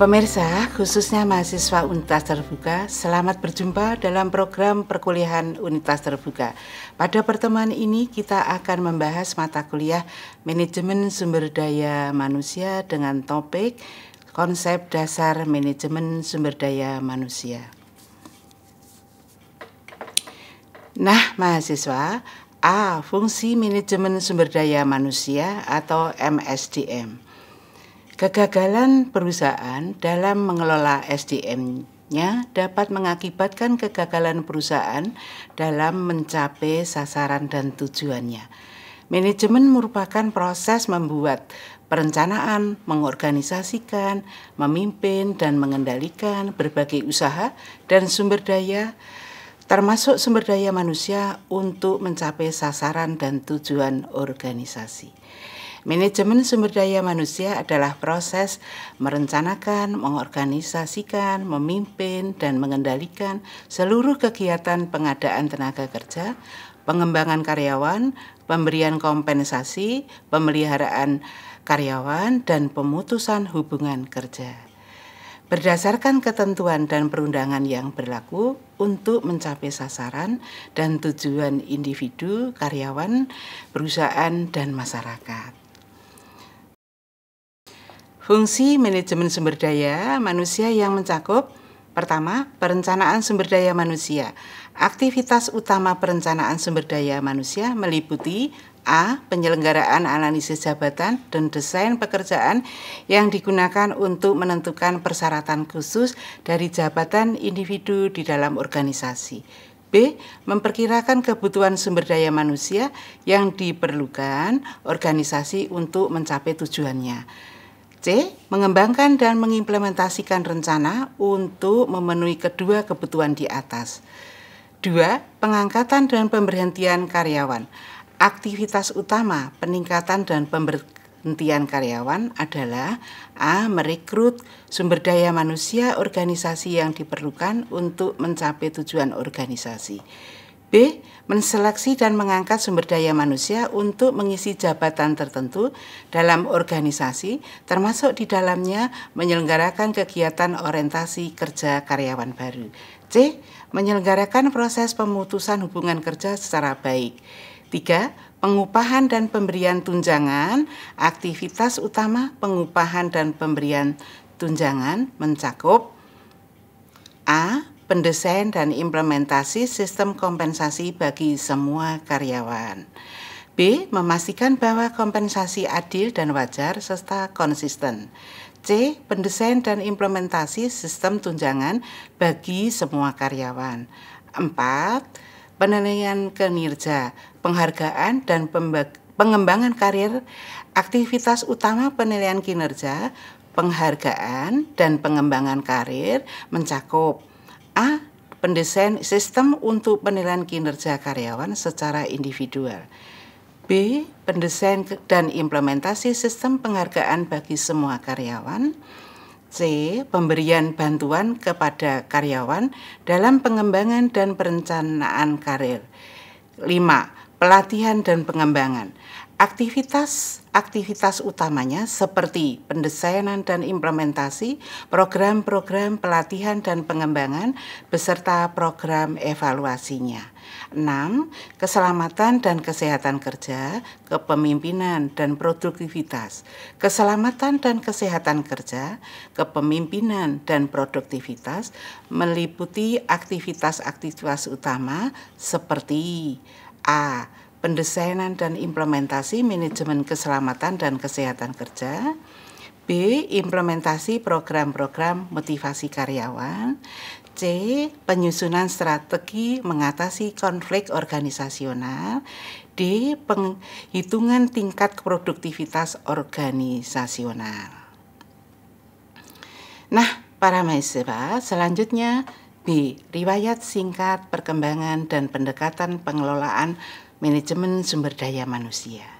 Pemirsa, khususnya mahasiswa Unitas Terbuka, selamat berjumpa dalam program perkuliahan Unitas Terbuka. Pada pertemuan ini kita akan membahas mata kuliah Manajemen Sumber Daya Manusia dengan topik Konsep Dasar Manajemen Sumber Daya Manusia. Nah, mahasiswa, A. Fungsi Manajemen Sumber Daya Manusia atau MSDM. Kegagalan perusahaan dalam mengelola SDM-nya dapat mengakibatkan kegagalan perusahaan dalam mencapai sasaran dan tujuannya. Manajemen merupakan proses membuat perencanaan, mengorganisasikan, memimpin, dan mengendalikan berbagai usaha dan sumber daya, termasuk sumber daya manusia, untuk mencapai sasaran dan tujuan organisasi. Manajemen sumber daya manusia adalah proses merencanakan, mengorganisasikan, memimpin, dan mengendalikan seluruh kegiatan pengadaan tenaga kerja, pengembangan karyawan, pemberian kompensasi, pemeliharaan karyawan, dan pemutusan hubungan kerja berdasarkan ketentuan dan perundangan yang berlaku untuk mencapai sasaran dan tujuan individu, karyawan, perusahaan, dan masyarakat. Fungsi manajemen sumber daya manusia yang mencakup pertama, perencanaan sumber daya manusia. Aktivitas utama perencanaan sumber daya manusia meliputi A. Penyelenggaraan analisis jabatan dan desain pekerjaan yang digunakan untuk menentukan persyaratan khusus dari jabatan individu di dalam organisasi. B. Memperkirakan kebutuhan sumber daya manusia yang diperlukan organisasi untuk mencapai tujuannya. C. Mengembangkan dan mengimplementasikan rencana untuk memenuhi kedua kebutuhan di atas. 2. Pengangkatan dan pemberhentian karyawan. Aktivitas utama peningkatan dan pemberhentian karyawan adalah A. Merekrut sumber daya manusia organisasi yang diperlukan untuk mencapai tujuan organisasi. B. Menseleksi dan mengangkat sumber daya manusia untuk mengisi jabatan tertentu dalam organisasi, termasuk di dalamnya menyelenggarakan kegiatan orientasi kerja karyawan baru. C. Menyelenggarakan proses pemutusan hubungan kerja secara baik. 3. Pengupahan dan pemberian tunjangan, aktivitas utama pengupahan dan pemberian tunjangan mencakup A pendesain dan implementasi sistem kompensasi bagi semua karyawan. B. Memastikan bahwa kompensasi adil dan wajar serta konsisten. C. Pendesain dan implementasi sistem tunjangan bagi semua karyawan. 4. Penilaian kinerja, penghargaan, dan pengembangan karir, aktivitas utama penilaian kinerja, penghargaan, dan pengembangan karir mencakup A. Pendesain sistem untuk penilaian kinerja karyawan secara individual. B. Pendesain dan implementasi sistem penghargaan bagi semua karyawan. C. Pemberian bantuan kepada karyawan dalam pengembangan dan perencanaan karir. 5. Pelatihan dan pengembangan. Aktivitas-aktivitas utamanya seperti pendesainan dan implementasi, program-program pelatihan dan pengembangan, beserta program evaluasinya. 6. Keselamatan dan kesehatan kerja, kepemimpinan dan produktivitas. Keselamatan dan kesehatan kerja, kepemimpinan dan produktivitas meliputi aktivitas-aktivitas utama seperti A pendesainan dan implementasi manajemen keselamatan dan kesehatan kerja, B. Implementasi program-program motivasi karyawan, C. Penyusunan strategi mengatasi konflik organisasional, D. Penghitungan tingkat produktivitas organisasional. Nah, para mahasiswa, selanjutnya B. Riwayat singkat perkembangan dan pendekatan pengelolaan manajemen sumber daya manusia.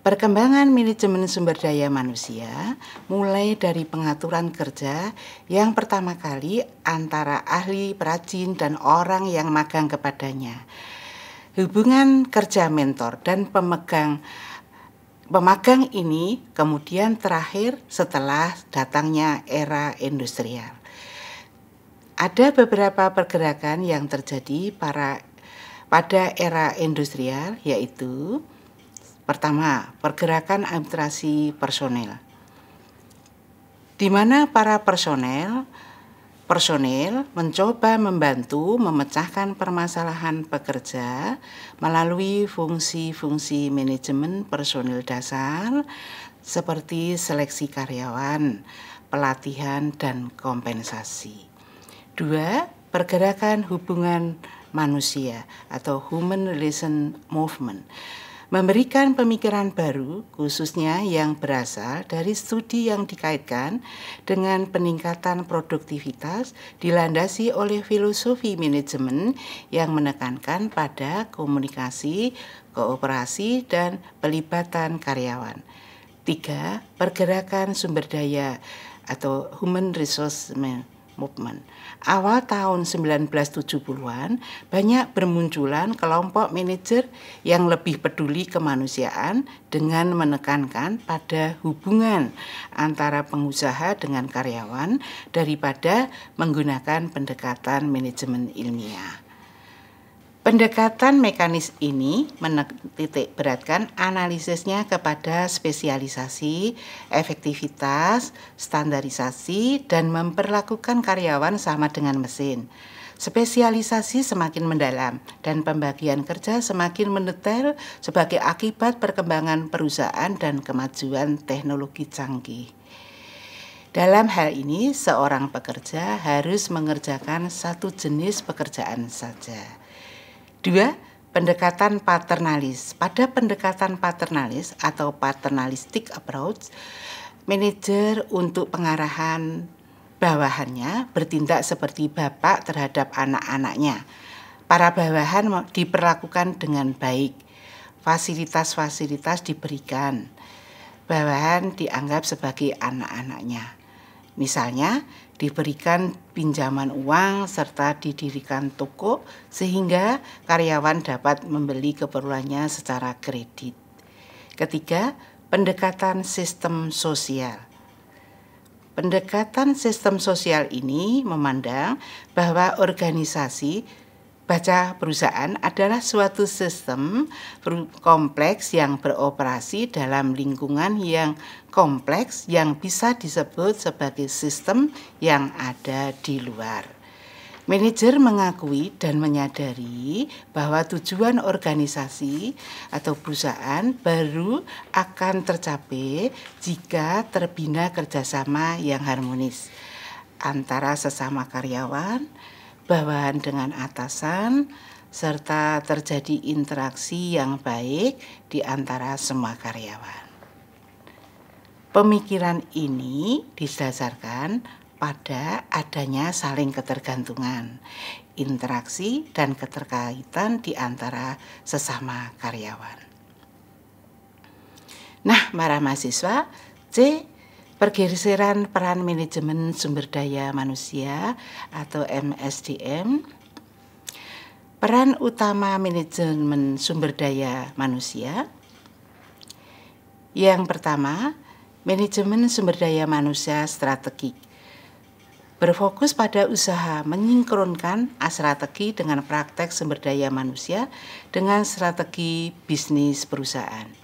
Perkembangan manajemen sumber daya manusia mulai dari pengaturan kerja yang pertama kali antara ahli perajin dan orang yang magang kepadanya. Hubungan kerja mentor dan pemegang pemagang ini kemudian terakhir setelah datangnya era industrial. Ada beberapa pergerakan yang terjadi para, pada era industrial yaitu pertama, pergerakan administrasi personel. Di mana para personel personel mencoba membantu memecahkan permasalahan pekerja melalui fungsi-fungsi manajemen personil dasar seperti seleksi karyawan, pelatihan, dan kompensasi. Dua, pergerakan hubungan manusia atau human relation movement memberikan pemikiran baru khususnya yang berasal dari studi yang dikaitkan dengan peningkatan produktivitas dilandasi oleh filosofi manajemen yang menekankan pada komunikasi, kooperasi dan pelibatan karyawan. Tiga, pergerakan sumber daya atau human resource Movement. Awal tahun 1970-an banyak bermunculan kelompok manajer yang lebih peduli kemanusiaan dengan menekankan pada hubungan antara pengusaha dengan karyawan daripada menggunakan pendekatan manajemen ilmiah. Pendekatan mekanis ini menitik beratkan analisisnya kepada spesialisasi, efektivitas, standarisasi, dan memperlakukan karyawan sama dengan mesin. Spesialisasi semakin mendalam dan pembagian kerja semakin mendetail sebagai akibat perkembangan perusahaan dan kemajuan teknologi canggih. Dalam hal ini, seorang pekerja harus mengerjakan satu jenis pekerjaan saja. Dua, pendekatan paternalis. Pada pendekatan paternalis atau paternalistic approach, manajer untuk pengarahan bawahannya bertindak seperti bapak terhadap anak-anaknya. Para bawahan diperlakukan dengan baik. Fasilitas-fasilitas diberikan. Bawahan dianggap sebagai anak-anaknya. Misalnya, diberikan pinjaman uang serta didirikan toko sehingga karyawan dapat membeli keperluannya secara kredit. Ketiga, pendekatan sistem sosial. Pendekatan sistem sosial ini memandang bahwa organisasi Baca perusahaan adalah suatu sistem kompleks yang beroperasi dalam lingkungan yang kompleks yang bisa disebut sebagai sistem yang ada di luar. Manajer mengakui dan menyadari bahwa tujuan organisasi atau perusahaan baru akan tercapai jika terbina kerjasama yang harmonis antara sesama karyawan, bawahan dengan atasan, serta terjadi interaksi yang baik di antara semua karyawan. Pemikiran ini didasarkan pada adanya saling ketergantungan, interaksi, dan keterkaitan di antara sesama karyawan. Nah, para mahasiswa, C pergeseran peran manajemen sumber daya manusia atau MSDM. Peran utama manajemen sumber daya manusia yang pertama, manajemen sumber daya manusia strategik berfokus pada usaha menyingkronkan strategi dengan praktek sumber daya manusia dengan strategi bisnis perusahaan.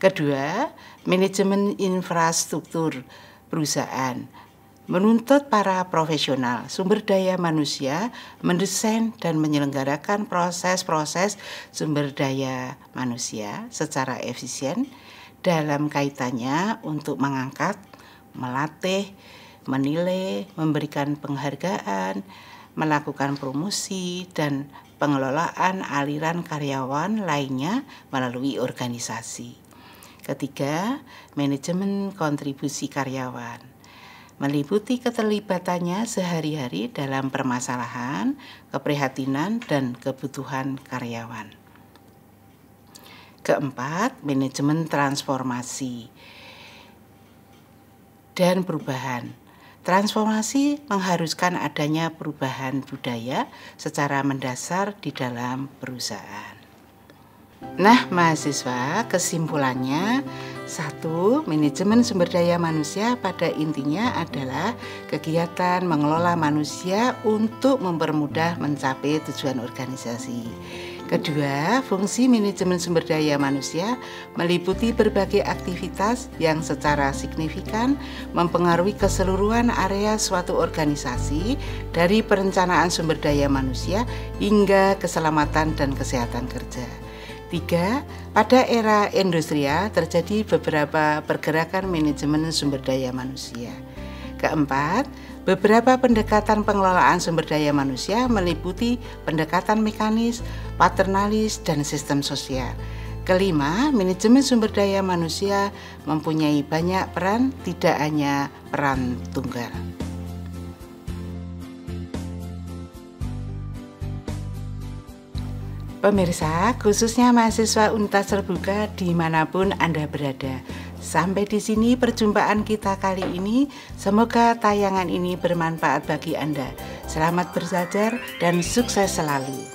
Kedua, manajemen infrastruktur perusahaan menuntut para profesional sumber daya manusia mendesain dan menyelenggarakan proses-proses sumber daya manusia secara efisien dalam kaitannya untuk mengangkat, melatih, menilai, memberikan penghargaan, melakukan promosi dan pengelolaan aliran karyawan lainnya melalui organisasi. Ketiga, manajemen kontribusi karyawan meliputi keterlibatannya sehari-hari dalam permasalahan, keprihatinan, dan kebutuhan karyawan. Keempat, manajemen transformasi dan perubahan. Transformasi mengharuskan adanya perubahan budaya secara mendasar di dalam perusahaan. Nah, mahasiswa, kesimpulannya satu, manajemen sumber daya manusia pada intinya adalah kegiatan mengelola manusia untuk mempermudah mencapai tujuan organisasi. Kedua, fungsi manajemen sumber daya manusia meliputi berbagai aktivitas yang secara signifikan mempengaruhi keseluruhan area suatu organisasi dari perencanaan sumber daya manusia hingga keselamatan dan kesehatan kerja. Tiga, pada era industrial terjadi beberapa pergerakan manajemen sumber daya manusia. Keempat, beberapa pendekatan pengelolaan sumber daya manusia meliputi pendekatan mekanis, paternalis, dan sistem sosial. Kelima, manajemen sumber daya manusia mempunyai banyak peran, tidak hanya peran tunggal. Pemirsa, khususnya mahasiswa Unitas Terbuka dimanapun Anda berada. Sampai di sini perjumpaan kita kali ini. Semoga tayangan ini bermanfaat bagi Anda. Selamat berjajar dan sukses selalu.